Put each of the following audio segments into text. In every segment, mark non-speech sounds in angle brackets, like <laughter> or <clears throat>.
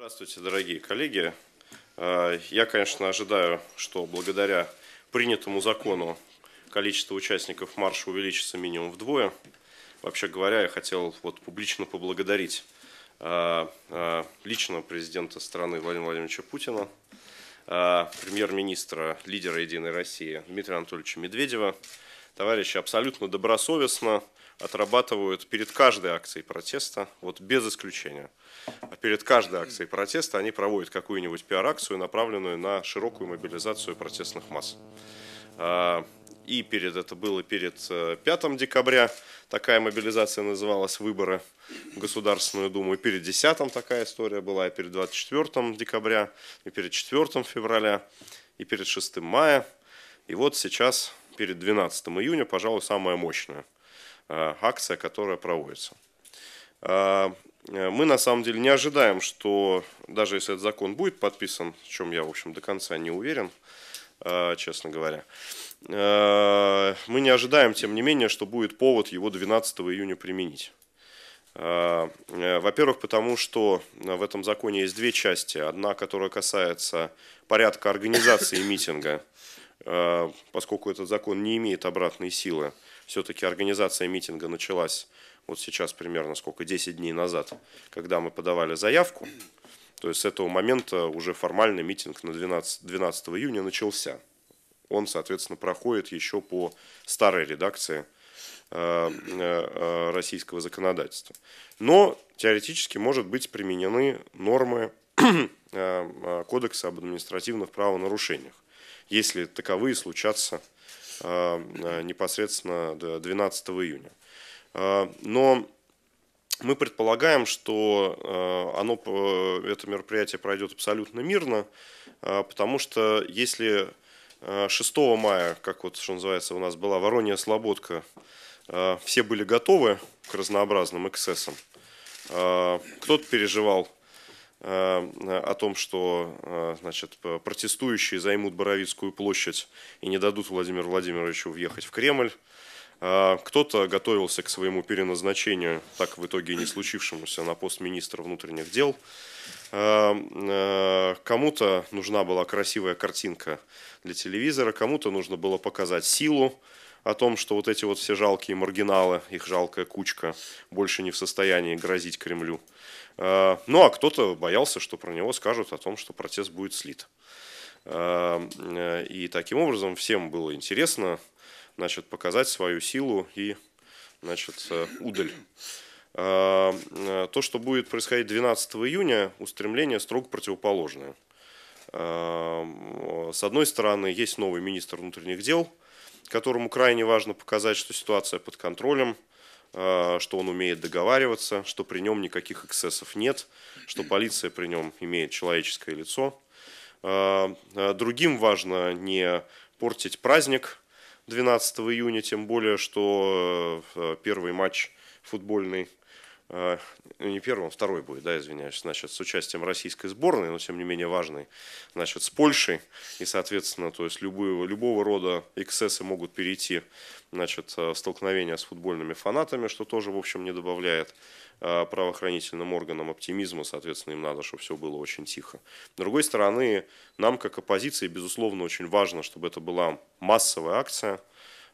Здравствуйте, дорогие коллеги. А, я, конечно, ожидаю, что благодаря принятому закону количество участников марша увеличится минимум вдвое. Вообще говоря, я хотел вот публично поблагодарить а, а, лично президента страны Владимира Владимировича Путина, премьер-министра, лидера «Единой России» Дмитрия Анатольевича Медведева. Товарищи абсолютно добросовестно, отрабатывают перед каждой акцией протеста, вот без исключения. А перед каждой акцией протеста они проводят какую-нибудь пиар-акцию, направленную на широкую мобилизацию протестных масс. А, и перед это было перед 5 э, декабря, такая мобилизация называлась «Выборы в Государственную Думу», и перед 10 такая история была, и перед 24 декабря, и перед 4 февраля, и перед 6 мая. И вот сейчас перед 12 июня, пожалуй, самая мощная – Э, акция, которая проводится. Э, э, мы на самом деле не ожидаем, что даже если этот закон будет подписан, в чем я, в общем, до конца не уверен, честно говоря, мы не ожидаем, тем не менее, что будет повод его 12 июня применить. Во-первых, потому что в этом законе есть две части. Одна, которая касается порядка организации митинга, поскольку этот закон не имеет обратной силы все-таки организация митинга началась вот сейчас примерно сколько, 10 дней назад, когда мы подавали заявку. То есть с этого момента уже формальный митинг на 12, 12 июня начался. Он, соответственно, проходит еще по старой редакции э, э, э, российского законодательства. Но теоретически может быть применены нормы Кодекса об административных правонарушениях, если таковые случатся а, а, непосредственно 12 июня. А, но мы предполагаем, что оно, э, это мероприятие пройдет абсолютно мирно, потому что если 6 мая, как вот, что называется, у нас была Воронья Слободка, все были готовы к разнообразным эксцессам. Кто-то переживал Э, о том, что э, значит, протестующие займут Боровицкую площадь и не дадут Владимиру Владимировичу въехать в Кремль. Э, кто-то готовился к своему переназначению, так в итоге и не случившемуся, на пост министра внутренних дел. Кому-то нужна была красивая картинка для телевизора, кому-то нужно было показать силу, о том, что вот эти вот все жалкие маргиналы, их жалкая кучка, больше не в состоянии грозить Кремлю. Э, ну а кто-то боялся, что про него скажут о том, что процесс будет слит. Э, э, и таким образом всем было интересно значит, показать свою силу и значит, удаль. То, что будет происходить 12 июня, устремление строго противоположное. С одной стороны, есть новый министр внутренних дел, которому крайне важно показать, что ситуация под контролем – Э, что он умеет договариваться, что при нем никаких эксцессов нет, что полиция при нем имеет человеческое лицо. Э, э, другим важно не портить праздник 12 июня, тем более, что первый матч футбольный Э, ну, не первым, второй будет, да, извиняюсь, значит, с участием российской сборной, но тем не менее важный, значит, с Польшей, и, соответственно, то есть любые, любого рода эксцессы могут перейти, значит, э, столкновения с футбольными фанатами, что тоже, в общем, не добавляет э, правоохранительным органам оптимизма, соответственно, им надо, чтобы все было очень тихо. С другой стороны, нам, как оппозиции, безусловно, очень важно, чтобы это была массовая акция,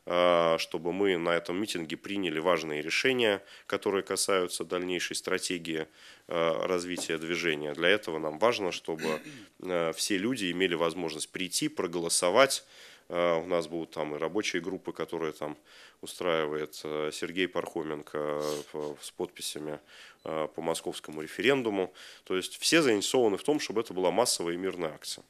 а, чтобы мы на этом митинге приняли важные решения, которые касаются дальнейшей стратегии а, развития движения. Для этого нам важно, чтобы а, все люди имели возможность прийти, проголосовать. У нас будут там и рабочие группы, которые там устраивает Сергей Пархоменко с подписями по московскому референдуму. То есть все заинтересованы в том, чтобы это была массовая и мирная акция.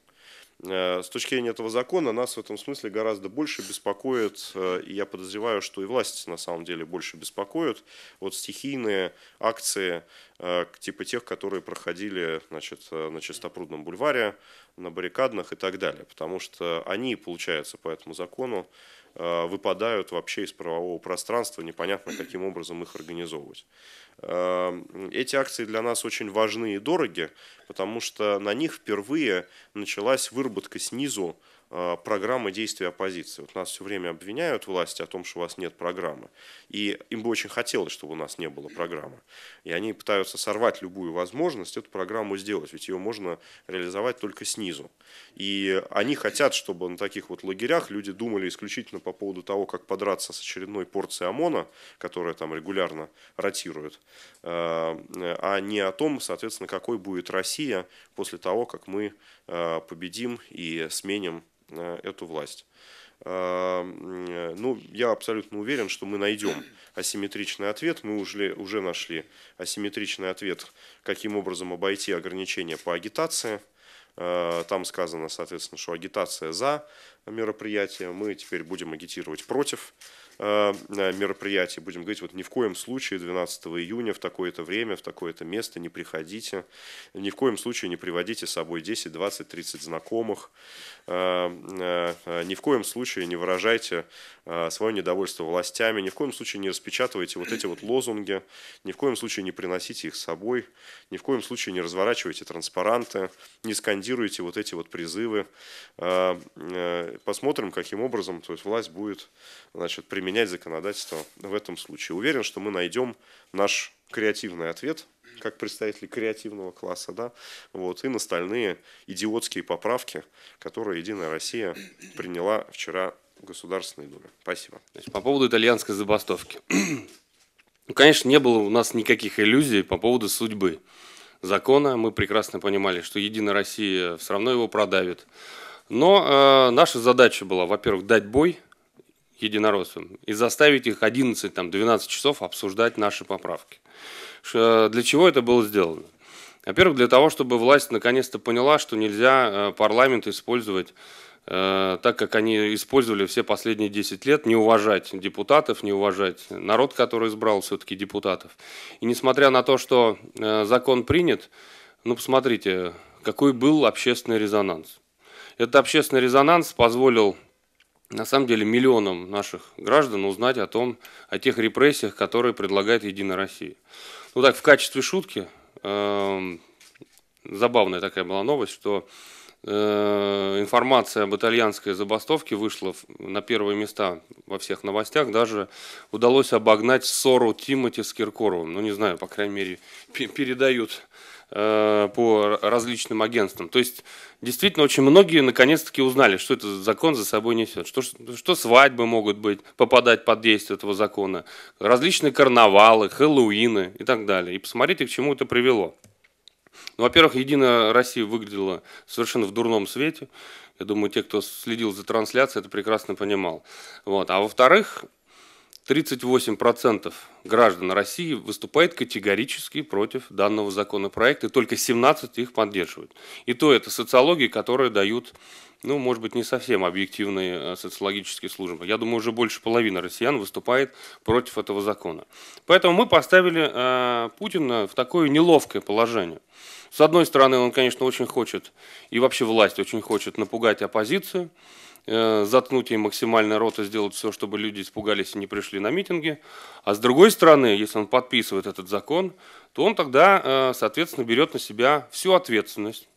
Э, с точки зрения этого закона нас в этом смысле гораздо больше беспокоит, э, и я подозреваю, что и власти на самом деле больше беспокоят, вот стихийные акции э, типа тех, которые проходили значит, на Чистопрудном бульваре, на баррикадных и так далее, потому что они, получается, по этому закону выпадают вообще из правового пространства, непонятно, каким образом их организовывать. Эм, эти акции для нас очень важны и дороги, потому что на них впервые началась выработка снизу Э, программы действий оппозиции. Вот нас все время обвиняют власти о том, что у вас нет программы. И им бы очень хотелось, чтобы у нас не было программы. И они пытаются сорвать любую возможность эту программу сделать, ведь ее можно реализовать только снизу. И они хотят, чтобы на таких вот лагерях люди думали исключительно по поводу того, как подраться с очередной порцией ОМОНа, которая там регулярно ротирует, э, а не о том, соответственно, какой будет Россия после того, как мы Э, победим и сменим э, эту власть. Э, ну, я абсолютно уверен, что мы найдем асимметричный ответ. Мы уже, уже нашли асимметричный ответ, каким образом обойти ограничения по агитации – Э, там сказано, соответственно, что агитация за мероприятие, мы теперь будем агитировать против э, э, мероприятий, будем говорить, вот ни в коем случае 12 июня в такое-то время, в такое-то место не приходите, ни в коем случае не приводите с собой 10, 20, 30 знакомых, ни в коем случае не выражайте свое недовольство властями, ни в коем случае не распечатывайте вот эти вот лозунги, ни в коем случае не приносите их с собой, ни в коем случае не разворачивайте транспаранты, не скандируйте пропагандируете вот эти вот призывы. А, э, посмотрим, каким образом то есть власть будет значит, применять законодательство в этом случае. Уверен, что мы найдем наш креативный ответ как представители креативного класса, да, вот, и на остальные идиотские поправки, которые «Единая Россия» приняла вчера в Государственной Думе. Спасибо. по поводу итальянской забастовки. <clears throat> Ну, конечно, не было у нас никаких иллюзий по поводу судьбы закона. Мы прекрасно понимали, что Единая Россия все равно его продавит. Но э, наша задача была, во-первых, дать бой единороссам и заставить их 11-12 часов обсуждать наши поправки. Э, для чего это было сделано? Во-первых, для того, чтобы власть наконец-то поняла, что нельзя э, парламент использовать Э, так как они использовали все последние 10 лет, не уважать депутатов, не уважать народ, который избрал все-таки депутатов. И несмотря на то, что э, закон принят, ну посмотрите, какой был общественный резонанс. Этот общественный резонанс позволил на самом деле миллионам наших граждан узнать о том, о тех репрессиях, которые предлагает Единая Россия. Ну так, в качестве шутки, эм, забавная такая была новость, что Э, информация об итальянской забастовке вышла на первые места во всех новостях. Даже удалось обогнать ссору Тимати с Киркоровым. Ну, не знаю, по крайней мере, передают э, по различным агентствам. То есть, действительно, очень многие наконец-таки узнали, что этот закон за собой несет, что, что свадьбы могут быть, попадать под действие этого закона, различные карнавалы, хэллоуины и так далее. И посмотрите, к чему это привело. Ну, во-первых, «Единая Россия» выглядела совершенно в дурном свете. Я думаю, те, кто следил за трансляцией, это прекрасно понимал. Вот. А во-вторых, 38% граждан России выступает категорически против данного законопроекта, и только 17% их поддерживают. И то это социологии, которые дают ну, может быть, не совсем объективные э, социологические службы. Я думаю, уже больше половины россиян выступает против этого закона. Поэтому мы поставили э, Путина в такое неловкое положение. С одной стороны, он, конечно, очень хочет, и вообще власть очень хочет напугать оппозицию, э, заткнуть ей максимально рот и сделать все, чтобы люди испугались и не пришли на митинги. А с другой стороны, если он подписывает этот закон, то он тогда, э, соответственно, берет на себя всю ответственность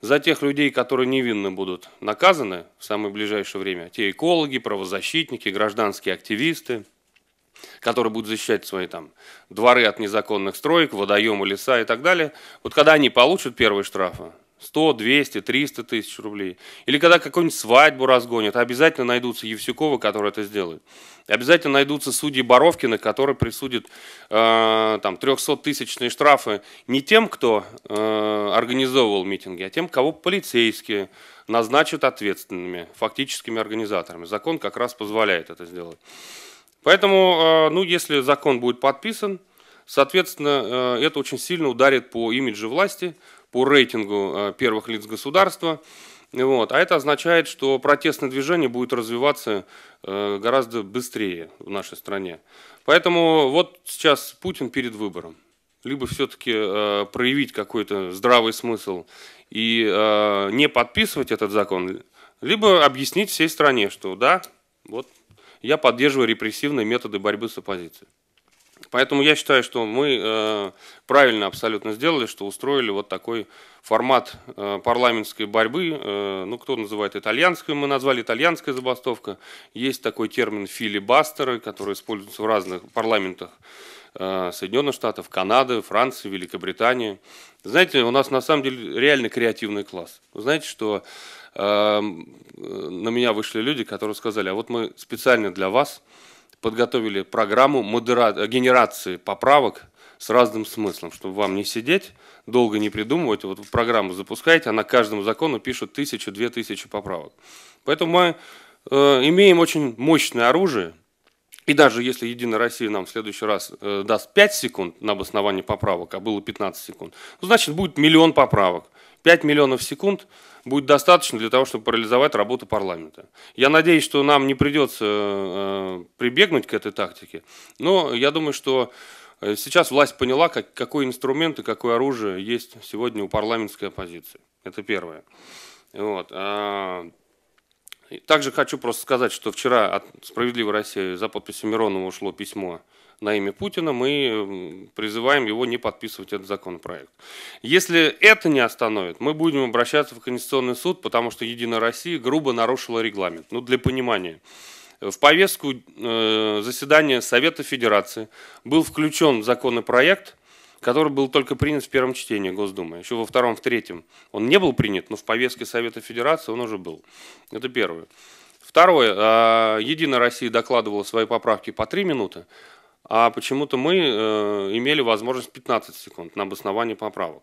за тех людей, которые невинно будут наказаны в самое ближайшее время, те экологи, правозащитники, гражданские активисты, которые будут защищать свои там дворы от незаконных строек, водоемы, леса и так далее, вот когда они получат первые штрафы, 100, 200, 300 тысяч рублей. Или когда какую-нибудь свадьбу разгонят, обязательно найдутся Евсюковы, которые это сделают. Обязательно найдутся судьи Боровкины, которые присудят э, там 300-тысячные штрафы не тем, кто э, организовывал митинги, а тем, кого полицейские назначат ответственными, фактическими организаторами. Закон как раз позволяет это сделать. Поэтому, э, ну, если закон будет подписан, соответственно, э, это очень сильно ударит по имиджу власти – по рейтингу э, первых лиц государства. Вот. А это означает, что протестное движение будет развиваться э, гораздо быстрее в нашей стране. Поэтому вот сейчас Путин перед выбором. Либо все-таки э, проявить какой-то здравый смысл и не подписывать этот закон, либо объяснить всей стране, что да, вот я поддерживаю репрессивные методы борьбы с оппозицией. Поэтому я считаю, что мы э, правильно абсолютно сделали, что устроили вот такой формат э, парламентской борьбы. Э, ну, кто называет итальянскую, мы назвали итальянская забастовка. Есть такой термин филибастеры, который используется в разных парламентах Соединенных Штатов, Канады, Франции, Великобритании. Знаете, у нас на самом деле реально креативный класс. Вы знаете, что на меня вышли люди, которые сказали, а вот мы специально для вас подготовили программу модера... Э, генерации поправок с разным смыслом, чтобы вам не сидеть, долго не придумывать. Вот программу запускаете, она каждому закону пишет тысячу, две тысячи поправок. Поэтому мы э, имеем очень мощное оружие, и даже если Единая Россия нам в следующий раз э, даст 5 секунд на обоснование поправок, а было 15 секунд, ну, значит будет миллион поправок. 5 миллионов секунд – будет достаточно для того, чтобы парализовать работу парламента. Я надеюсь, что нам не придется э, прибегнуть к этой тактике, но я думаю, что э, сейчас власть поняла, как, какой инструмент и какое оружие есть сегодня у парламентской оппозиции. Это первое. Вот. А, также хочу просто сказать, что вчера от «Справедливой России» за подписью Миронова ушло письмо на имя Путина, мы призываем его не подписывать этот законопроект. Если это не остановит, мы будем обращаться в Конституционный суд, потому что «Единая Россия» грубо нарушила регламент. Ну, для понимания. В повестку э, заседания Совета Федерации был включен законопроект, который был только принят в первом чтении Госдумы, еще во втором, в третьем. Он не был принят, но в повестке Совета Федерации он уже был. Это первое. Второе. А, Единая Россия докладывала свои поправки по три минуты, а почему-то мы э, имели возможность 15 секунд на обоснование поправок.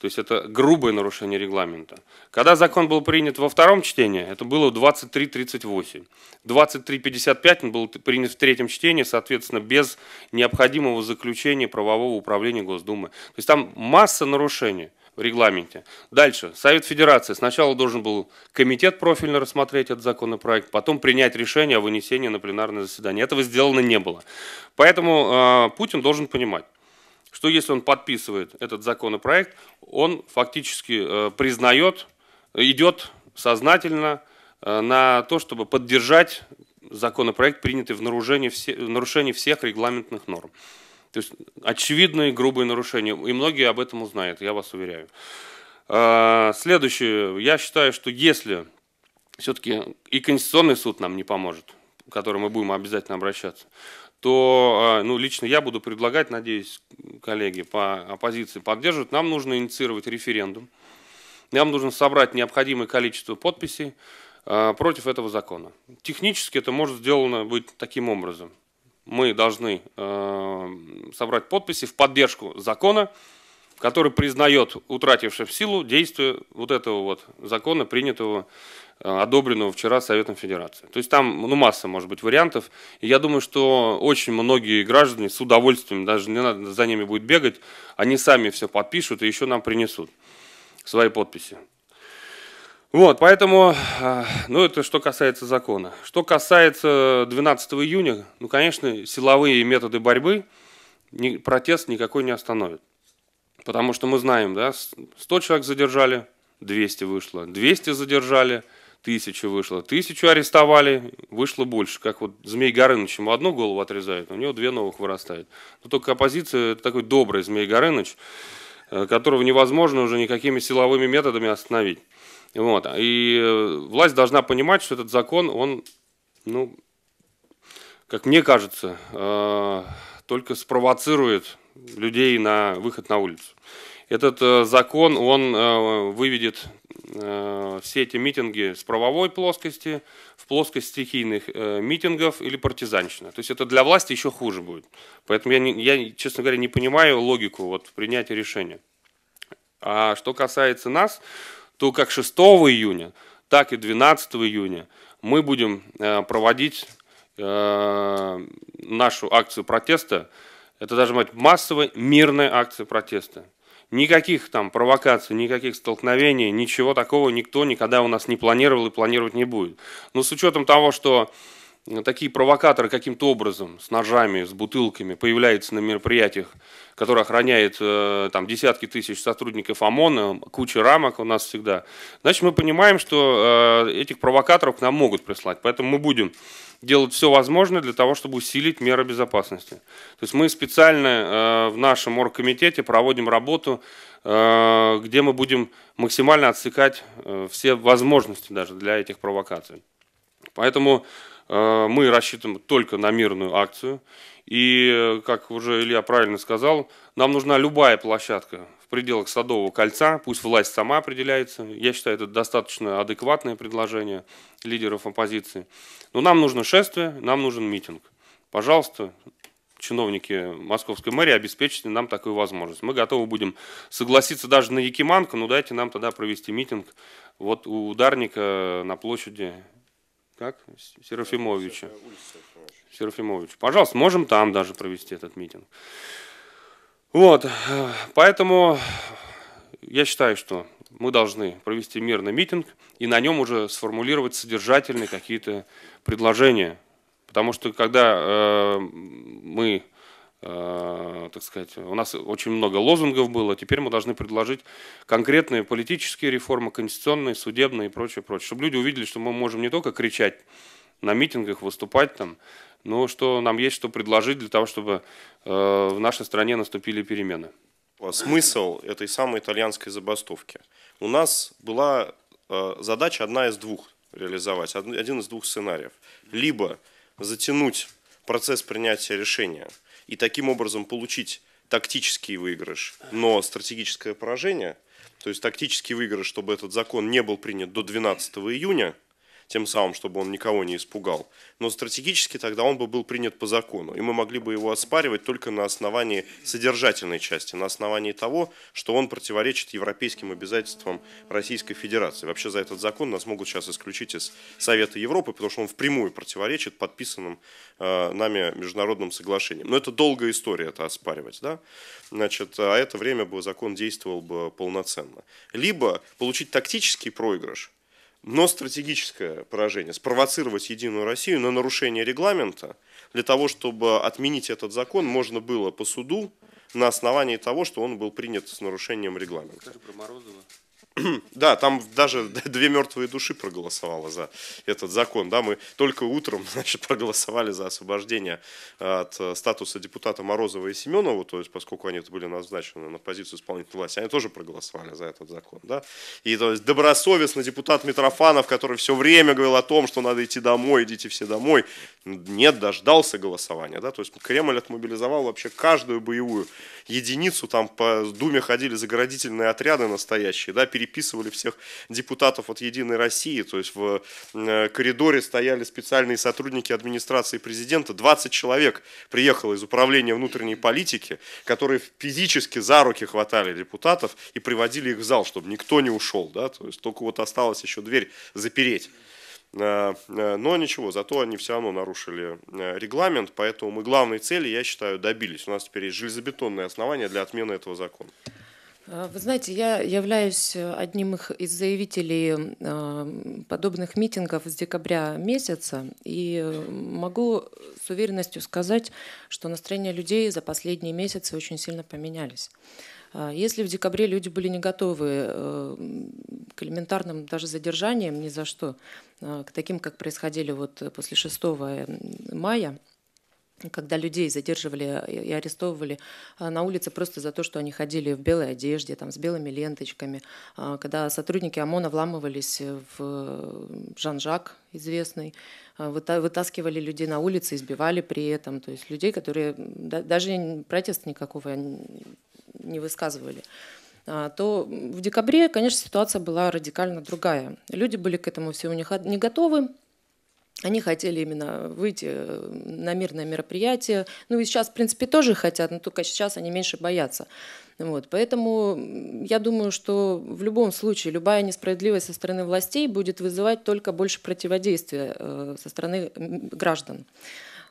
То есть это грубое нарушение регламента. Когда закон был принят во втором чтении, это было 23.38. 23.55 он был принят в третьем чтении, соответственно, без необходимого заключения правового управления Госдумы. То есть там масса нарушений в регламенте. Дальше. Совет Федерации. Сначала должен был комитет профильно рассмотреть этот законопроект, потом принять решение о вынесении на пленарное заседание. Этого сделано не было. Поэтому э, Путин должен понимать, что если он подписывает этот законопроект, он фактически э, признает, идет сознательно э, на то, чтобы поддержать законопроект, принятый в нарушении, все, в нарушении всех регламентных норм. То есть очевидные грубые нарушения, и многие об этом узнают, я вас уверяю. Э, следующее, я считаю, что если все-таки и Конституционный суд нам не поможет, к которому мы будем обязательно обращаться, то э, ну, лично я буду предлагать, надеюсь, коллеги по оппозиции поддержат, нам нужно инициировать референдум, нам нужно собрать необходимое количество подписей э, против этого закона. Технически это может сделано быть таким образом. Мы должны э, собрать подписи в поддержку закона, который признает утратившим силу действие вот этого вот закона, принятого Э, одобренного вчера Советом Федерации. То есть там ну, масса может быть вариантов. И я думаю, что очень многие граждане с удовольствием, даже не надо за ними будет бегать, они сами все подпишут и еще нам принесут свои подписи. Вот, поэтому, э, ну это что касается закона. Что касается 12 июня, ну, конечно, силовые методы борьбы ни, протест никакой не остановит. Потому что мы знаем, да, 100 человек задержали, 200 вышло, 200 задержали – тысяча вышло. Тысячу арестовали, вышло больше. Как вот Змей Горыныч ему одну голову отрезают, у него две новых вырастает. Но только оппозиция – это такой добрый Змей Горыныч, э, которого невозможно уже никакими силовыми методами остановить. Вот. И э, власть должна понимать, что этот закон, он, ну, как мне кажется, э, только спровоцирует людей на выход на улицу. Этот закон, он выведет Э, все эти митинги с правовой плоскости в плоскость стихийных э, митингов или партизанщина. То есть это для власти еще хуже будет. Поэтому я, не, я честно говоря, не понимаю логику вот, принятия решения. А что касается нас, то как 6 июня, так и 12 июня мы будем э, проводить нашу акцию протеста. Это даже массовая мирная акция протеста. Никаких там провокаций, никаких столкновений, ничего такого никто никогда у нас не планировал и планировать не будет. Но с учетом того, что Э, такие провокаторы каким-то образом с ножами, с бутылками появляются на мероприятиях, которые охраняет э, там десятки тысяч сотрудников ОМОНа, куча рамок у нас всегда, значит мы понимаем, что э, этих провокаторов к нам могут прислать. Поэтому мы будем делать все возможное для того, чтобы усилить меры безопасности. То есть мы специально в нашем оргкомитете проводим работу, где мы будем максимально отсекать все возможности даже для этих провокаций. Поэтому Э, мы рассчитываем только на мирную акцию. И, э, как уже Илья правильно сказал, нам нужна любая площадка в пределах Садового кольца. Пусть власть сама определяется. Я считаю, это достаточно адекватное предложение лидеров оппозиции. Но нам нужно шествие, нам нужен митинг. Пожалуйста, чиновники московской мэрии, обеспечите нам такую возможность. Мы готовы будем согласиться даже на Якиманку, но дайте нам тогда провести митинг вот у ударника на площади как? Серафимовича. Серафимович. Пожалуйста, можем там даже провести этот митинг. Вот, поэтому я считаю, что мы должны провести мирный митинг и на нем уже сформулировать содержательные какие-то предложения. Потому что когда э, мы Э, так сказать, у нас очень много лозунгов было, теперь мы должны предложить конкретные политические реформы, конституционные, судебные и прочее, прочее, чтобы люди увидели, что мы можем не только кричать на митингах, выступать там, но что нам есть что предложить для того, чтобы э, в нашей стране наступили перемены. А смысл этой самой итальянской забастовки. У нас была э, задача одна из двух реализовать, один из двух сценариев. Либо затянуть процесс принятия решения – и таким образом получить тактический выигрыш, но стратегическое поражение, то есть тактический выигрыш, чтобы этот закон не был принят до 12 июня – тем самым, чтобы он никого не испугал. Но стратегически тогда он бы был принят по закону, и мы могли бы его оспаривать только на основании содержательной части, на основании того, что он противоречит европейским обязательствам Российской Федерации. Вообще за этот закон нас могут сейчас исключить из Совета Европы, потому что он впрямую противоречит подписанным э, нами международным соглашениям. Но это долгая история, это оспаривать. Да? Значит, а это время бы закон действовал бы полноценно. Либо получить тактический проигрыш – но стратегическое поражение, спровоцировать Единую Россию на нарушение регламента, для того, чтобы отменить этот закон, можно было по суду на основании того, что он был принят с нарушением регламента. Скажи про Морозова. <clears throat> Да, там даже <laughs> две мертвые души проголосовало за этот закон. Да, мы только утром <laughs> значит, проголосовали за освобождение э, от э, статуса депутата Морозова и Семенова, то есть поскольку они были назначены на позицию исполнительной власти, они тоже проголосовали за этот закон. Да? И то есть добросовестно депутат Митрофанов, который все время говорил о том, что надо идти домой, идите все домой, нет, дождался голосования. Да? То есть Кремль отмобилизовал вообще каждую боевую единицу, там по Думе ходили заградительные отряды настоящие, да, переписывали всех депутатов от «Единой России». То есть в э, коридоре стояли специальные сотрудники администрации президента. 20 человек приехало из управления внутренней политики, которые физически за руки хватали депутатов и приводили их в зал, чтобы никто не ушел. Да? То есть только вот осталось еще дверь запереть. Э, э, но ничего, зато они все равно нарушили регламент, поэтому мы главной цели, я считаю, добились. У нас теперь есть железобетонное основание для отмены этого закона. Э, вы знаете, я являюсь э, одним из заявителей а, подобных митингов с декабря месяца, и э, могу с уверенностью сказать, что настроения людей за последние месяцы очень сильно поменялись. А, если в декабре люди были не готовы к элементарным даже задержаниям ни за что, а, к таким, как происходили вот после 6 мая, когда людей задерживали и арестовывали а, на улице просто за то, что они ходили в белой одежде, там, с белыми ленточками, а, когда сотрудники ОМОНа вламывались в Жан-Жак известный, а, вытаскивали людей на улице, избивали при этом, то есть людей, которые даже протест никакого не высказывали то в декабре, конечно, ситуация была радикально другая. Люди были к этому всему не готовы, они хотели именно выйти э, на мирное мероприятие. Ну и сейчас, в принципе, тоже хотят, но только сейчас они меньше боятся. Вот. Поэтому я думаю, что в любом случае любая несправедливость со стороны властей будет вызывать только больше противодействия э, со стороны граждан.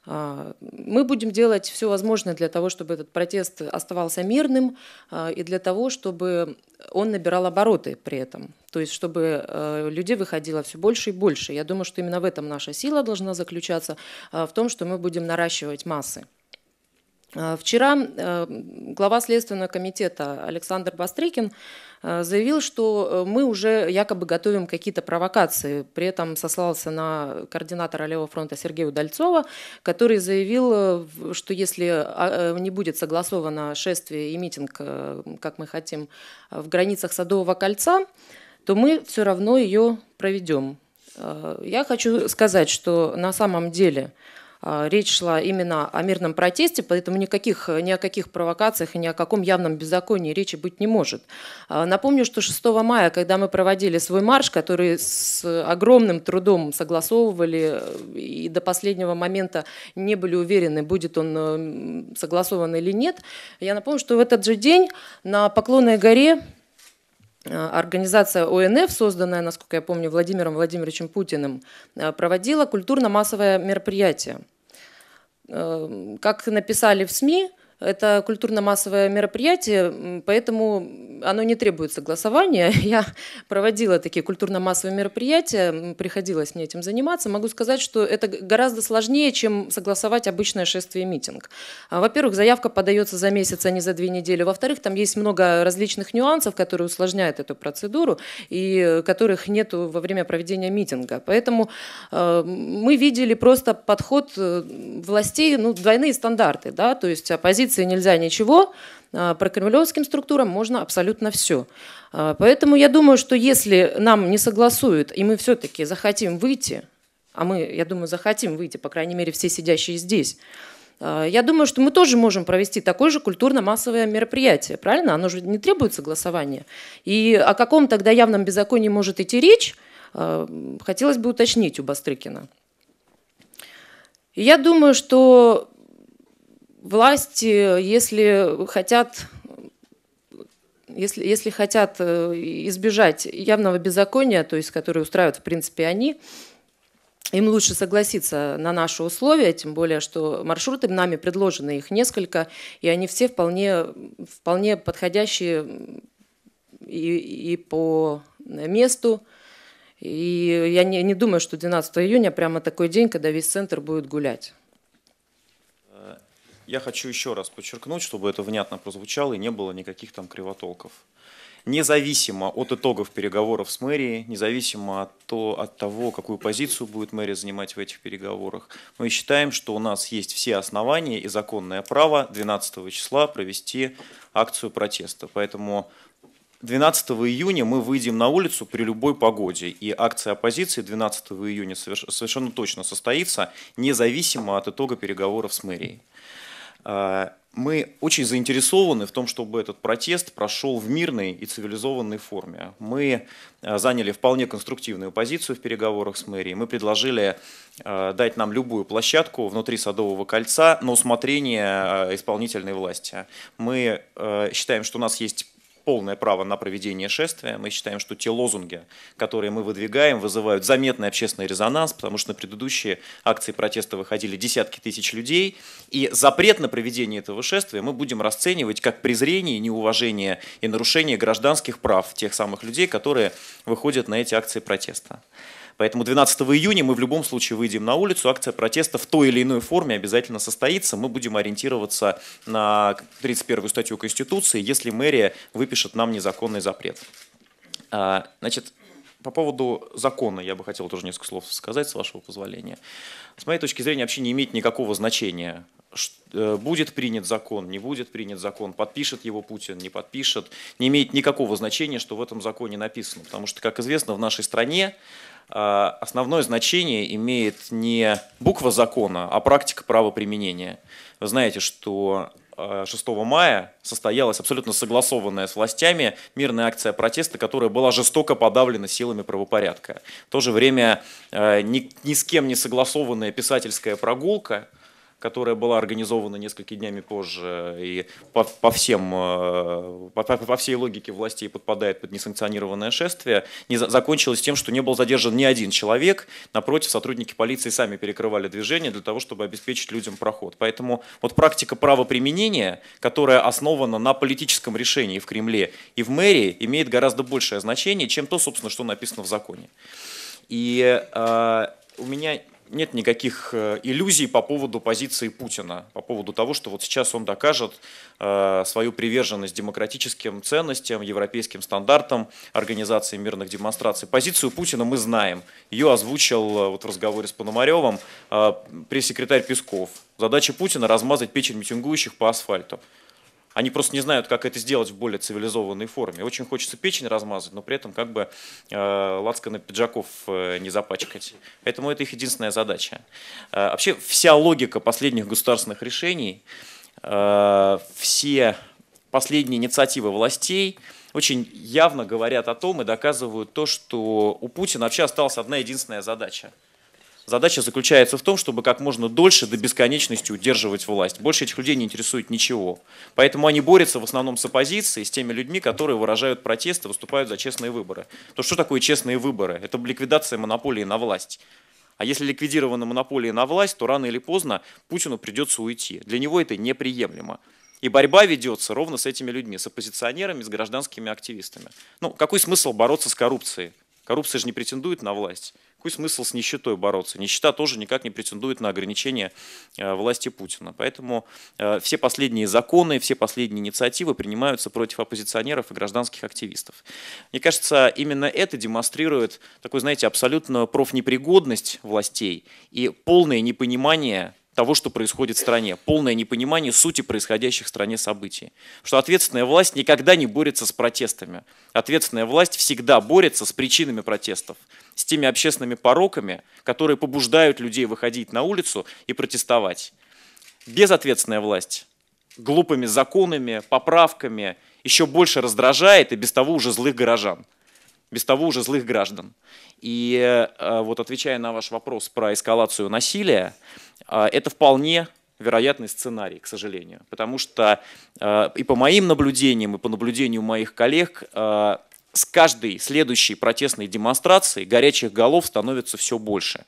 А, мы будем делать все возможное для того, чтобы этот протест оставался мирным а, и для того, чтобы он набирал обороты при этом. То есть, чтобы э, людей выходило все больше и больше. Я думаю, что именно в этом наша сила должна заключаться, э, в том, что мы будем наращивать массы. Э, вчера глава Следственного комитета Александр Бастрыкин заявил, что мы уже якобы готовим какие-то провокации. При этом сослался на координатора Левого фронта Сергея Удальцова, который заявил, что если а, не будет согласовано шествие и митинг, как мы хотим, в границах Садового кольца, то мы все равно ее проведем. Э, я хочу сказать, что на самом деле э, речь шла именно о мирном протесте, поэтому никаких, ни о каких провокациях и ни о каком явном беззаконии речи быть не может. Э, напомню, что 6 мая, когда мы проводили свой марш, который с огромным трудом согласовывали и до последнего момента не были уверены, будет он согласован или нет, я напомню, что в этот же день на Поклонной горе а, организация ОНФ, созданная, насколько я помню, Владимиром Владимировичем Путиным, а, проводила культурно-массовое мероприятие. Эм, как написали в СМИ, это культурно-массовое мероприятие, поэтому оно не требует согласования. <laughs> Я проводила такие культурно-массовые мероприятия, приходилось мне этим заниматься. Могу сказать, что это гораздо сложнее, чем согласовать обычное шествие митинг. А, во-первых, заявка подается за месяц, а не за две недели. Во-вторых, там есть много различных нюансов, которые усложняют эту процедуру и э, которых нет во время проведения митинга. Поэтому э, мы видели просто подход э, властей, ну, двойные стандарты, да, то есть оппозиция оппозиции нельзя ничего, а, про кремлевским структурам можно абсолютно все. А, поэтому я думаю, что если нам не согласуют, и мы все-таки захотим выйти, а мы, я думаю, захотим выйти, по крайней мере, все сидящие здесь, а, я думаю, что мы тоже можем провести такое же культурно-массовое мероприятие, правильно? Оно же не требует согласования. И о каком тогда явном беззаконии может идти речь, хотелось бы уточнить у Бастрыкина. Я думаю, что власти, если хотят если, если хотят э, избежать явного беззакония, то есть которые устраивают в принципе они, им лучше согласиться на наши условия, тем более, что маршруты нами предложены, их несколько, и они все вполне, вполне подходящие и, и по месту. И я не, не думаю, что 12 июня прямо такой день, когда весь центр будет гулять. Я хочу еще раз подчеркнуть, чтобы это внятно прозвучало и не было никаких там кривотолков. Независимо от итогов переговоров с мэрией, независимо от, то, от того, какую позицию будет мэрия занимать в этих переговорах, мы считаем, что у нас есть все основания и законное право 12 числа провести акцию протеста. Поэтому 12 июня мы выйдем на улицу при любой погоде, и акция оппозиции 12 июня совершенно точно состоится, независимо от итога переговоров с мэрией. А, мы очень заинтересованы в том, чтобы этот протест прошел в мирной и цивилизованной форме. Мы а, заняли вполне конструктивную позицию в переговорах с мэрией. Мы предложили а, дать нам любую площадку внутри Садового кольца на усмотрение исполнительной власти. Мы считаем, что у нас есть полное право на проведение шествия. Мы считаем, что те лозунги, которые мы выдвигаем, вызывают заметный общественный резонанс, потому что на предыдущие акции протеста выходили десятки тысяч людей. И запрет на проведение этого шествия мы будем расценивать как презрение, неуважение и нарушение гражданских прав тех самых людей, которые выходят на эти акции протеста. Поэтому 12 июня мы в любом случае выйдем на улицу. Акция протеста в той или иной форме обязательно состоится. Мы будем ориентироваться на 31 статью Конституции, если мэрия выпишет нам незаконный запрет. А, значит, по поводу закона я бы хотел тоже несколько слов сказать, с вашего позволения. С моей точки зрения, вообще не имеет никакого значения, э, будет принят закон, не будет принят закон, подпишет его Путин, не подпишет. Не имеет никакого значения, что в этом законе написано. Потому что, как известно, в нашей стране Э, основное значение имеет не буква закона, а практика правоприменения. Вы знаете, что 6 э, мая состоялась абсолютно согласованная с властями мирная акция протеста, которая была жестоко подавлена силами правопорядка. В то же время э, ни, ни с кем не согласованная писательская прогулка – которая была организована несколькими днями позже и по, по, всем, э, по, по всей логике властей подпадает под несанкционированное шествие, не за, закончилась тем, что не был задержан ни один человек. Напротив, сотрудники полиции сами перекрывали движение для того, чтобы обеспечить людям проход. Поэтому вот практика правоприменения, которая основана на политическом решении в Кремле и в мэрии, имеет гораздо большее значение, чем то, собственно, что написано в законе. И э, у меня нет никаких э, иллюзий по поводу позиции Путина, по поводу того, что вот сейчас он докажет э, свою приверженность демократическим ценностям, европейским стандартам, организации мирных демонстраций. Позицию Путина мы знаем. Ее озвучил э, вот в разговоре с Пономаревым пресс-секретарь Песков. Задача Путина – размазать печень митингующих по асфальту. Они просто не знают, как это сделать в более цивилизованной форме. Очень хочется печень размазать, но при этом как бы э, лацканы пиджаков э, не запачкать. Поэтому это их единственная задача. Э, вообще вся логика последних государственных решений, э, все последние инициативы властей очень явно говорят о том и доказывают то, что у Путина вообще осталась одна единственная задача – Задача заключается в том, чтобы как можно дольше до бесконечности удерживать власть. Больше этих людей не интересует ничего. Поэтому они борются в основном с оппозицией, с теми людьми, которые выражают протесты, выступают за честные выборы. То что такое честные выборы? Это ликвидация монополии на власть. А если ликвидирована монополия на власть, то рано или поздно Путину придется уйти. Для него это неприемлемо. И борьба ведется ровно с этими людьми, с оппозиционерами, с гражданскими активистами. Ну, какой смысл бороться с коррупцией? Коррупция же не претендует на власть. Какой смысл с нищетой бороться? Нищета тоже никак не претендует на ограничение э, власти Путина. Поэтому э, все последние законы, все последние инициативы принимаются против оппозиционеров и гражданских активистов. Мне кажется, именно это демонстрирует такой, знаете, абсолютную профнепригодность властей и полное непонимание того, что происходит в стране, полное непонимание сути происходящих в стране событий. Что ответственная власть никогда не борется с протестами. Ответственная власть всегда борется с причинами протестов с теми общественными пороками, которые побуждают людей выходить на улицу и протестовать. Безответственная власть глупыми законами, поправками еще больше раздражает и без того уже злых горожан, без того уже злых граждан. И э, вот отвечая на ваш вопрос про эскалацию насилия, э, это вполне вероятный сценарий, к сожалению. Потому что э, и по моим наблюдениям, и по наблюдению моих коллег, с каждой следующей протестной демонстрацией горячих голов становится все больше.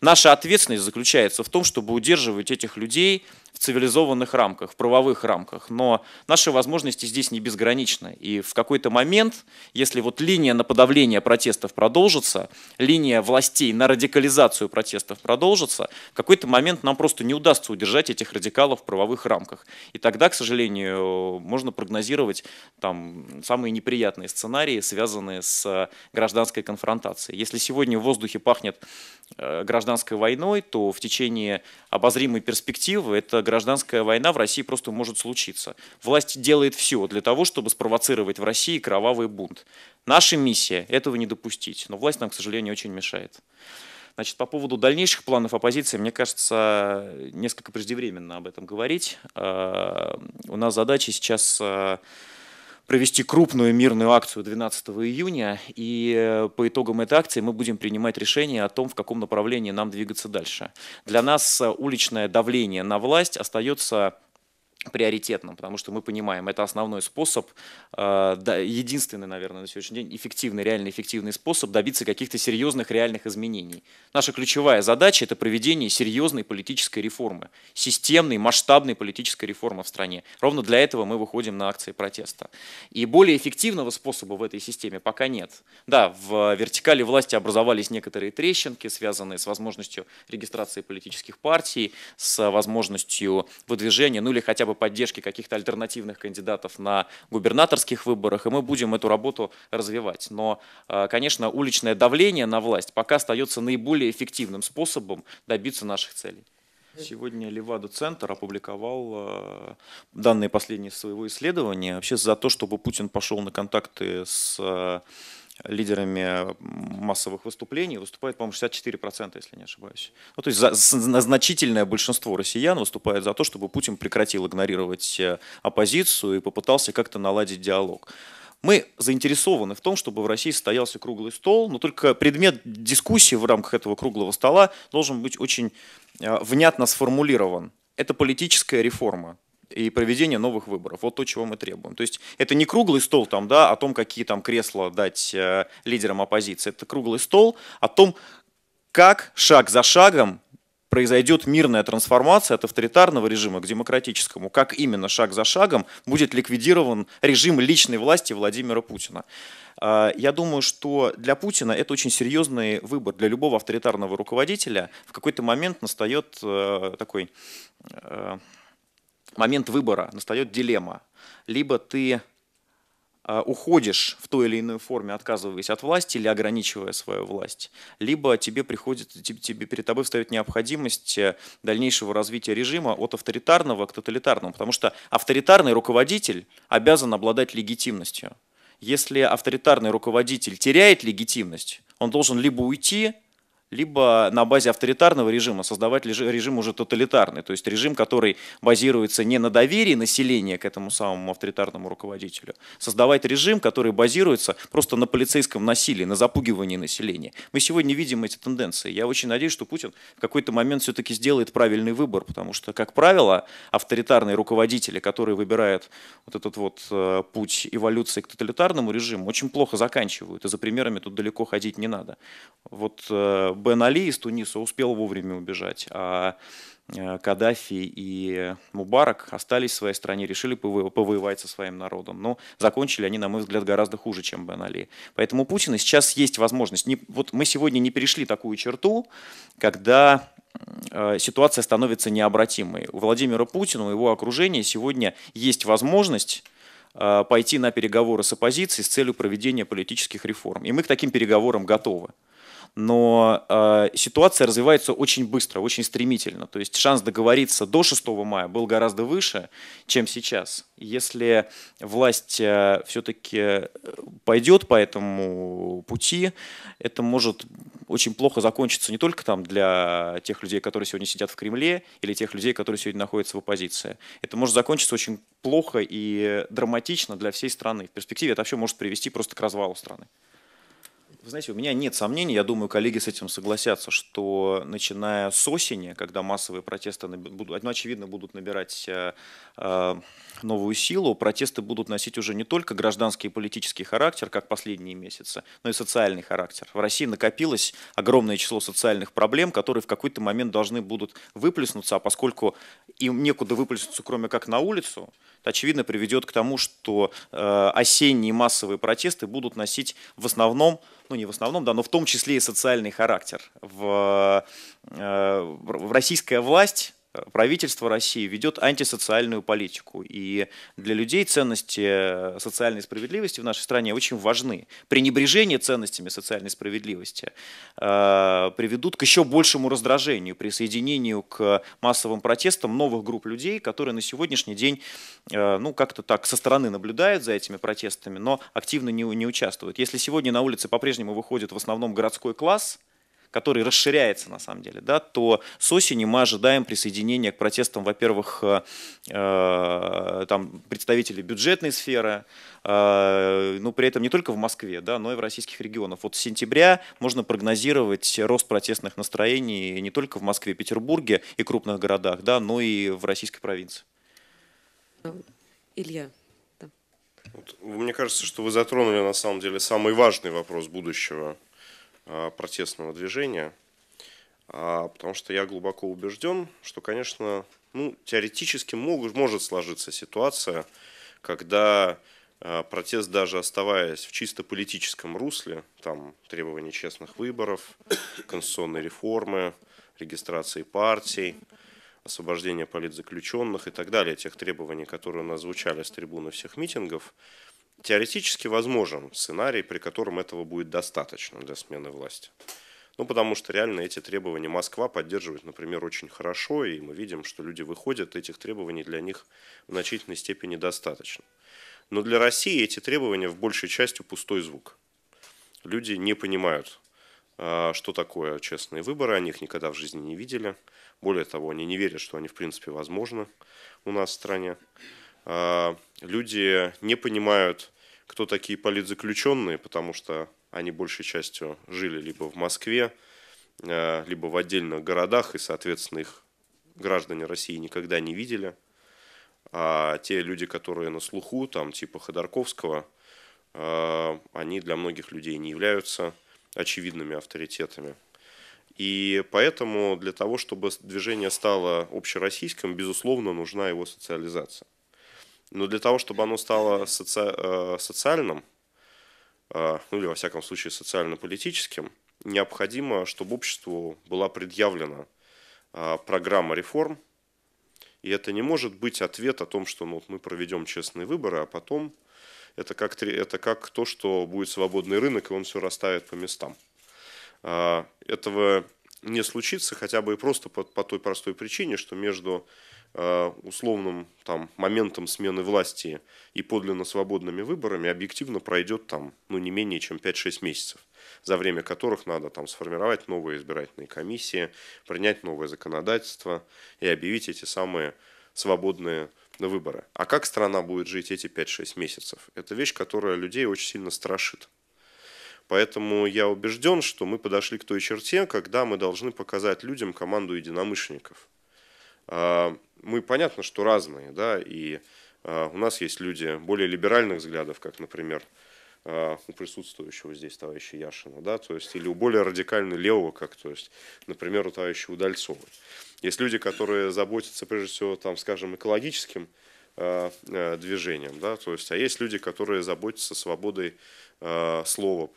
Наша ответственность заключается в том, чтобы удерживать этих людей в цивилизованных рамках, в правовых рамках. Но наши возможности здесь не безграничны. И в какой-то момент, если вот линия на подавление протестов продолжится, линия властей на радикализацию протестов продолжится, в какой-то момент нам просто не удастся удержать этих радикалов в правовых рамках. И тогда, к сожалению, можно прогнозировать там, самые неприятные сценарии, связанные с э, гражданской конфронтацией. Если сегодня в воздухе пахнет э, гражданской войной, то в течение обозримой перспективы это гражданская война в России просто может случиться. Власть делает все для того, чтобы спровоцировать в России кровавый бунт. Наша миссия – этого не допустить. Но власть нам, к сожалению, очень мешает. Значит, по поводу дальнейших планов оппозиции, мне кажется, несколько преждевременно об этом говорить. Э, у нас задача сейчас э, провести крупную мирную акцию 12 июня, и э, по итогам этой акции мы будем принимать решение о том, в каком направлении нам двигаться дальше. Для нас э, уличное давление на власть остается приоритетным, потому что мы понимаем, это основной способ, э, единственный, наверное, на сегодняшний день эффективный, реально эффективный способ добиться каких-то серьезных реальных изменений. Наша ключевая задача – это проведение серьезной политической реформы, системной, масштабной политической реформы в стране. Ровно для этого мы выходим на акции протеста. И более эффективного способа в этой системе пока нет. Да, в вертикали власти образовались некоторые трещинки, связанные с возможностью регистрации политических партий, с возможностью выдвижения, ну или хотя бы поддержки каких-то альтернативных кандидатов на губернаторских выборах, и мы будем эту работу развивать. Но, э, конечно, уличное давление на власть пока остается наиболее эффективным способом добиться наших целей. Сегодня Левада-центр опубликовал э, данные последние своего исследования вообще за то, чтобы Путин пошел на контакты с э, лидерами массовых выступлений выступает, по-моему, 64%, если не ошибаюсь. Ну, то есть за, за, значительное большинство россиян выступает за то, чтобы Путин прекратил игнорировать э, оппозицию и попытался как-то наладить диалог. Мы заинтересованы в том, чтобы в России состоялся круглый стол, но только предмет дискуссии в рамках этого круглого стола должен быть очень э, внятно сформулирован. Это политическая реформа и проведение новых выборов. Вот то, чего мы требуем. То есть это не круглый стол там, да, о том, какие там кресла дать э, лидерам оппозиции. Это круглый стол о том, как шаг за шагом произойдет мирная трансформация от авторитарного режима к демократическому, как именно шаг за шагом будет ликвидирован режим личной власти Владимира Путина. Э, я думаю, что для Путина это очень серьезный выбор. Для любого авторитарного руководителя в какой-то момент настает э, такой э, момент выбора, настает дилемма. Либо ты а, уходишь в той или иной форме, отказываясь от власти или ограничивая свою власть, либо тебе приходит, тебе, тебе перед тобой встает необходимость э, дальнейшего развития режима от авторитарного к тоталитарному, потому что авторитарный руководитель обязан обладать легитимностью. Если авторитарный руководитель теряет легитимность, он должен либо уйти, либо на базе авторитарного режима создавать режим уже тоталитарный, то есть режим, который базируется не на доверии населения к этому самому авторитарному руководителю, создавать режим, который базируется просто на полицейском насилии, на запугивании населения. Мы сегодня видим эти тенденции. Я очень надеюсь, что Путин в какой-то момент все-таки сделает правильный выбор, потому что, как правило, авторитарные руководители, которые выбирают вот этот вот э, путь эволюции к тоталитарному режиму, очень плохо заканчивают, и за примерами тут далеко ходить не надо. Вот э, Бен Али из Туниса успел вовремя убежать, а э, Каддафи и Мубарак остались в своей стране, решили повоевать со своим народом. Но ну, закончили они, на мой взгляд, гораздо хуже, чем Бен Али. Поэтому у Путина сейчас есть возможность. Не, вот мы сегодня не перешли такую черту, когда э, ситуация становится необратимой. У Владимира Путина, у его окружения сегодня есть возможность э, пойти на переговоры с оппозицией с целью проведения политических реформ. И мы к таким переговорам готовы но э, ситуация развивается очень быстро, очень стремительно. То есть шанс договориться до 6 мая был гораздо выше, чем сейчас. Если власть э, все-таки э, пойдет по этому пути, это может очень плохо закончиться не только там для тех людей, которые сегодня сидят в Кремле, или тех людей, которые сегодня находятся в оппозиции. Это может закончиться очень плохо и драматично для всей страны. В перспективе это вообще может привести просто к развалу страны. Вы знаете, у меня нет сомнений, я думаю, коллеги с этим согласятся, что начиная с осени, когда массовые протесты, будут, ну, очевидно, будут набирать э, э, новую силу, протесты будут носить уже не только гражданский и политический характер, как последние месяцы, но и социальный характер. В России накопилось огромное число социальных проблем, которые в какой-то момент должны будут выплеснуться, а поскольку им некуда выплеснуться, кроме как на улицу, это, очевидно, приведет к тому, что э, осенние массовые протесты будут носить в основном ну не в основном, да, но в том числе и социальный характер. В, э, в российская власть правительство России ведет антисоциальную политику. И для людей ценности э, социальной справедливости в нашей стране очень важны. Пренебрежение ценностями социальной справедливости э, приведут к еще большему раздражению, присоединению к массовым протестам новых групп людей, которые на сегодняшний день э, ну, как-то так со стороны наблюдают за этими протестами, но активно не, не участвуют. Если сегодня на улице по-прежнему выходит в основном городской класс, который расширяется на самом деле, да, то с осени мы ожидаем присоединения к протестам, во-первых, э, э, там представителей бюджетной сферы, э, ну при этом не только в Москве, да, но и в российских регионах. Вот с сентября можно прогнозировать рост протестных настроений не только в Москве, Петербурге и крупных городах, да, но и в российской провинции. Илья. Вот, мне кажется, что вы затронули на самом деле самый важный вопрос будущего Э, протестного движения, а, потому что я глубоко убежден, что, конечно, ну, теоретически мог, может сложиться ситуация, когда э, протест, даже оставаясь в чисто политическом русле, там требования честных выборов, конституционной реформы, регистрации партий, освобождения политзаключенных и так далее, тех требований, которые у нас звучали с трибуны всех митингов, Теоретически возможен сценарий, при котором этого будет достаточно для смены власти. Ну, потому что реально эти требования Москва поддерживает, например, очень хорошо, и мы видим, что люди выходят, этих требований для них в значительной степени достаточно. Но для России эти требования в большей части пустой звук. Люди не понимают, а, что такое честные выборы, они их никогда в жизни не видели. Более того, они не верят, что они в принципе возможны у нас в стране. А, люди не понимают, кто такие политзаключенные, потому что они большей частью жили либо в Москве, а, либо в отдельных городах, и, соответственно, их граждане России никогда не видели. А те люди, которые на слуху, там типа Ходорковского, а, они для многих людей не являются очевидными авторитетами. И поэтому для того, чтобы движение стало общероссийским, безусловно, нужна его социализация. Но для того, чтобы оно стало соци... Э, социальным, э, ну или во всяком случае социально-политическим, необходимо, чтобы обществу была предъявлена э, программа реформ. И это не может быть ответ о том, что ну, вот мы проведем честные выборы, а потом это как, это как то, что будет свободный рынок, и он все расставит по местам. Этого не случится хотя бы и просто по, по той простой причине, что между Э, условным там, моментом смены власти и подлинно свободными выборами объективно пройдет там, ну, не менее чем 5-6 месяцев, за время которых надо там, сформировать новые избирательные комиссии, принять новое законодательство и объявить эти самые свободные выборы. А как страна будет жить эти 5-6 месяцев? Это вещь, которая людей очень сильно страшит. Поэтому я убежден, что мы подошли к той черте, когда мы должны показать людям команду единомышленников – а, мы понятно, что разные, да, и а, у нас есть люди более либеральных взглядов, как, например, а, у присутствующего здесь товарища Яшина, да, то есть, или у более радикально левого, как, то есть, например, у товарища Удальцова. Есть люди, которые заботятся, прежде всего, там, скажем, экологическим Э, э, движением. Да? То есть, а есть люди, которые заботятся свободой э, слова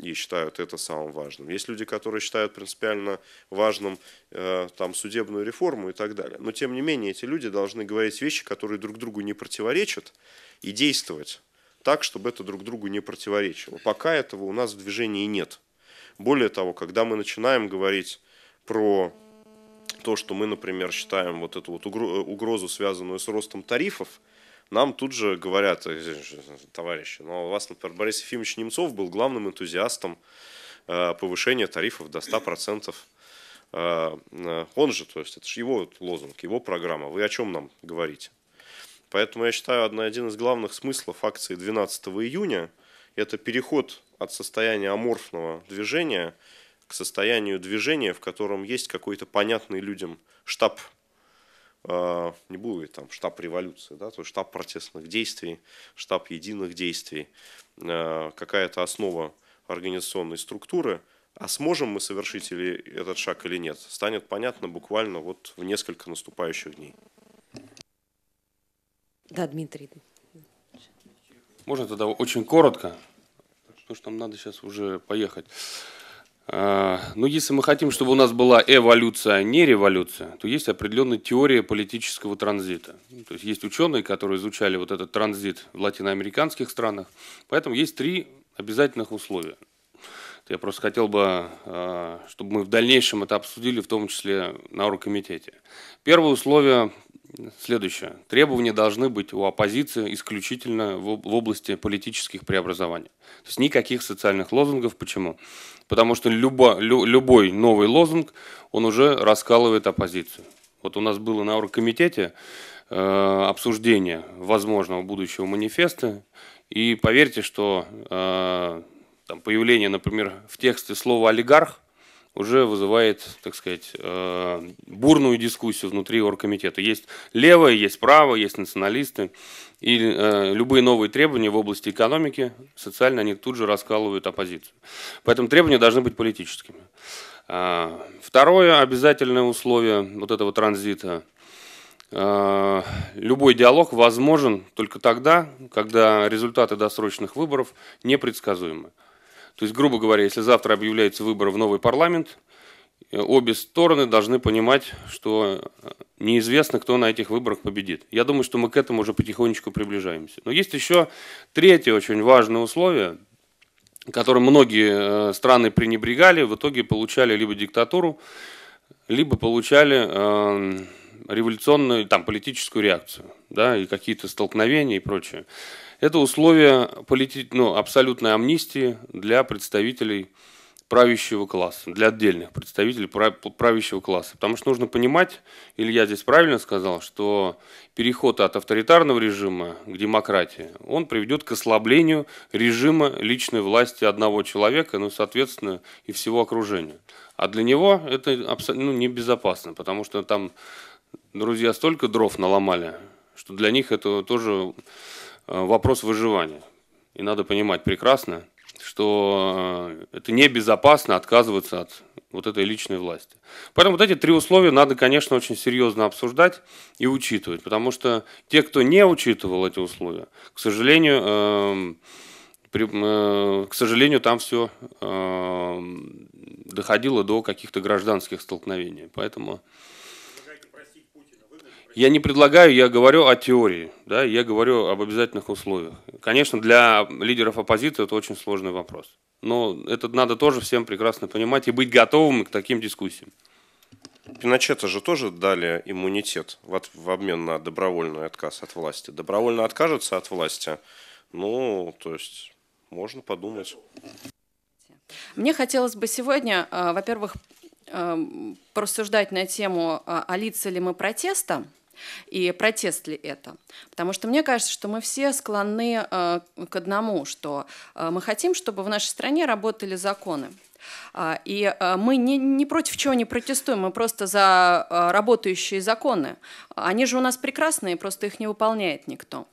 и считают это самым важным. Есть люди, которые считают принципиально важным там, судебную реформу и так далее. Но, тем не менее, эти люди должны говорить вещи, которые друг другу не противоречат, и действовать так, чтобы это друг другу не противоречило. Пока этого у нас в движении нет. Более того, когда мы начинаем говорить про то, что мы, например, считаем вот эту вот э, угрозу, связанную с ростом тарифов, нам тут же говорят, «Э, э, товарищи, но ну, а у вас, например, Борис Ефимович Немцов был главным энтузиастом повышения тарифов до 100%. Он же, то есть, это же его лозунг, его программа. Вы о чем нам говорите? Поэтому я считаю, одна, один из главных смыслов акции 12 июня – это переход от состояния аморфного движения – к состоянию движения, в котором есть какой-то понятный людям штаб, э, не будет там штаб революции, да, то есть штаб протестных действий, штаб единых действий, э, какая-то основа организационной структуры, а сможем мы совершить или этот шаг или нет, станет понятно буквально вот в несколько наступающих дней. Да, Дмитрий. Можно тогда очень коротко, потому что нам надо сейчас уже поехать. А, Но ну, если мы хотим, чтобы у нас была эволюция, а не революция, то есть определенная теория политического транзита. Ну, то есть есть ученые, которые изучали вот этот транзит в латиноамериканских странах. Поэтому есть три обязательных условия. Я просто хотел бы, а, чтобы мы в дальнейшем это обсудили, в том числе на оргкомитете. Первое условие Следующее. Требования должны быть у оппозиции исключительно в области политических преобразований. То есть никаких социальных лозунгов. Почему? Потому что любо, лю, любой новый лозунг, он уже раскалывает оппозицию. Вот у нас было на оргкомитете э, обсуждение возможного будущего манифеста. И поверьте, что э, там, появление, например, в тексте слова «олигарх» уже вызывает, так сказать, э, бурную дискуссию внутри оргкомитета. Есть левое, есть правое, есть националисты. И э, любые новые требования в области экономики, социально, они тут же раскалывают оппозицию. Поэтому требования должны быть политическими. А, второе обязательное условие вот этого транзита а, любой диалог возможен только тогда, когда результаты досрочных выборов непредсказуемы. То есть, грубо говоря, если завтра объявляются выборы в новый парламент, э, обе стороны должны понимать, что э, неизвестно, кто на этих выборах победит. Я думаю, что мы к этому уже потихонечку приближаемся. Но есть еще третье очень важное условие, которым многие э, страны пренебрегали, в итоге получали либо диктатуру, либо получали эм, революционную там, политическую реакцию, да, и какие-то столкновения и прочее. Это условия полити... ну, абсолютной амнистии для представителей правящего класса, для отдельных представителей правящего класса. Потому что нужно понимать, или я здесь правильно сказал, что переход от авторитарного режима к демократии, он приведет к ослаблению режима личной власти одного человека, ну, соответственно, и всего окружения. А для него это абсолютно ну, небезопасно, потому что там друзья столько дров наломали, что для них это тоже Э, вопрос выживания. И надо понимать прекрасно, что э, это небезопасно отказываться от вот этой личной власти. Поэтому вот эти три условия надо, конечно, очень серьезно обсуждать и учитывать, потому что те, кто не учитывал эти условия, к сожалению, э, при, э, к сожалению, там все э, эм, доходило до каких-то гражданских столкновений. Поэтому я не предлагаю, я говорю о теории, да, я говорю об обязательных условиях. Конечно, для лидеров оппозиции это очень сложный вопрос. Но это надо тоже всем прекрасно понимать и быть готовым к таким дискуссиям. Пиночета же тоже дали иммунитет в, от, в обмен на добровольный отказ от власти. Добровольно откажется от власти, ну, то есть можно подумать. Мне хотелось бы сегодня, э, во-первых, э, порассуждать на тему, э, а, а лица ли мы протеста, и протест ли это. Потому что мне кажется, что мы все склонны э, к одному, что э, мы хотим, чтобы в нашей стране работали законы. А, и э, мы не, не против чего не протестуем, мы просто за э, работающие законы. Они же у нас прекрасные, просто их не выполняет никто.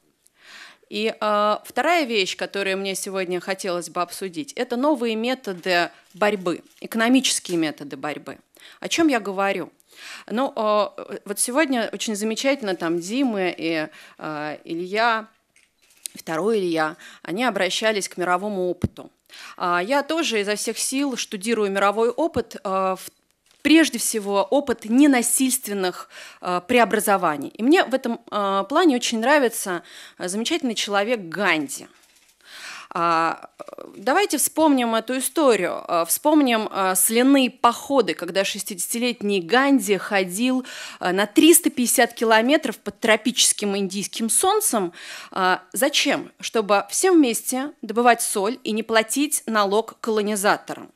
И э, вторая вещь, которую мне сегодня хотелось бы обсудить, это новые методы борьбы, экономические методы борьбы. О чем я говорю? Ну, а, вот сегодня очень замечательно там Димы и а, Илья, второй Илья, они обращались к мировому опыту. А, я тоже изо всех сил штудирую мировой опыт прежде всего опыт ненасильственных преобразований. И мне в этом плане очень нравится замечательный человек Ганди. А, давайте вспомним эту историю, а, вспомним а, сленные походы, когда 60-летний Ганди ходил на 350 километров под тропическим индийским солнцем. Зачем? Чтобы всем вместе добывать соль и не платить налог колонизаторам.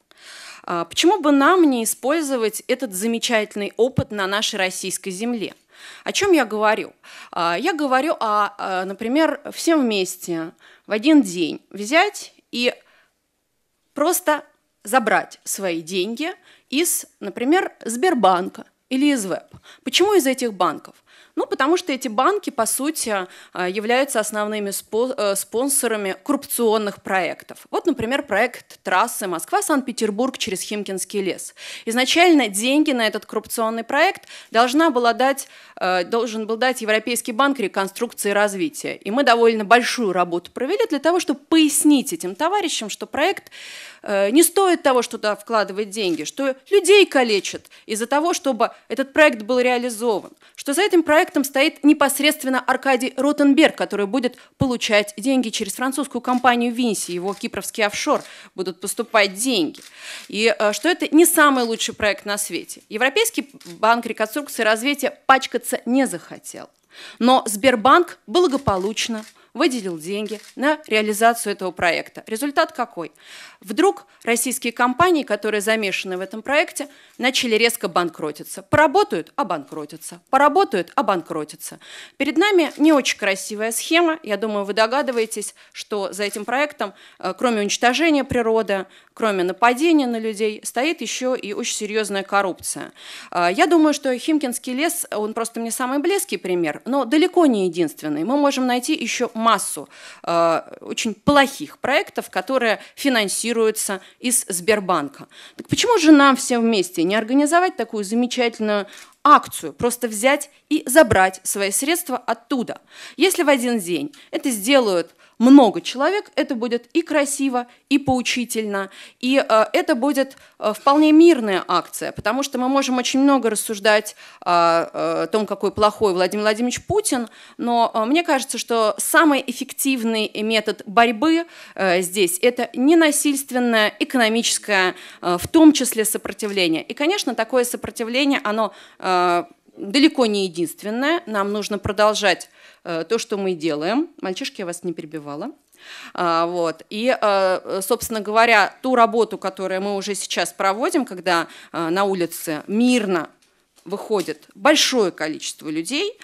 Почему бы нам не использовать этот замечательный опыт на нашей российской земле? О чем я говорю? А, я говорю о, э, например, всем вместе в один день взять и просто забрать свои деньги из, например, Сбербанка или из веб. Почему из этих банков? Ну, потому что эти банки, по сути, э, являются основными э, спонсорами коррупционных проектов. Вот, например, проект трассы Москва-Санкт-Петербург через Химкинский лес. Изначально деньги на этот коррупционный проект должна была дать, э, должен был дать Европейский банк реконструкции и развития. И мы довольно большую работу провели для того, чтобы пояснить этим товарищам, что проект Э, не стоит того, что туда вкладывать деньги, что людей калечат из-за того, чтобы этот проект был реализован, что за этим проектом стоит непосредственно Аркадий Ротенберг, который будет получать деньги через французскую компанию Винси, его кипровский офшор будут поступать деньги, и э, что это не самый лучший проект на свете. Европейский банк реконструкции и развития пачкаться не захотел. Но Сбербанк благополучно выделил деньги на реализацию этого проекта. Результат какой? Вдруг российские компании, которые замешаны в этом проекте, начали резко банкротиться. Поработают – обанкротятся. Поработают – обанкротятся. Перед нами не очень красивая схема. Я думаю, вы догадываетесь, что за этим проектом, э, кроме уничтожения природы, кроме нападения на людей, стоит еще и очень серьезная коррупция. Э, я думаю, что Химкинский лес, он просто не самый близкий пример, но далеко не единственный. Мы можем найти еще массу э, очень плохих проектов, которые финансируются из Сбербанка. Так почему же нам всем вместе не организовать такую замечательную акцию, просто взять и забрать свои средства оттуда. Если в один день это сделают много человек, это будет и красиво, и поучительно, и э, это будет э, вполне мирная акция, потому что мы можем очень много рассуждать э, э, о том, какой плохой Владимир Владимирович Путин, но э, мне кажется, что самый эффективный метод борьбы э, здесь – это ненасильственное экономическое, э, в том числе сопротивление. И, конечно, такое сопротивление, оно э, далеко не единственное, нам нужно продолжать Э, то, что мы делаем. Мальчишки, я вас не перебивала. А, вот. И, э, собственно говоря, ту работу, которую мы уже сейчас проводим, когда э, на улице мирно выходит большое количество людей.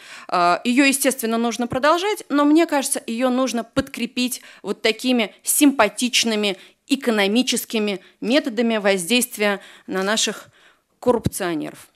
Ее, естественно, нужно продолжать, но мне кажется, ее нужно подкрепить вот такими симпатичными экономическими методами воздействия на наших коррупционеров.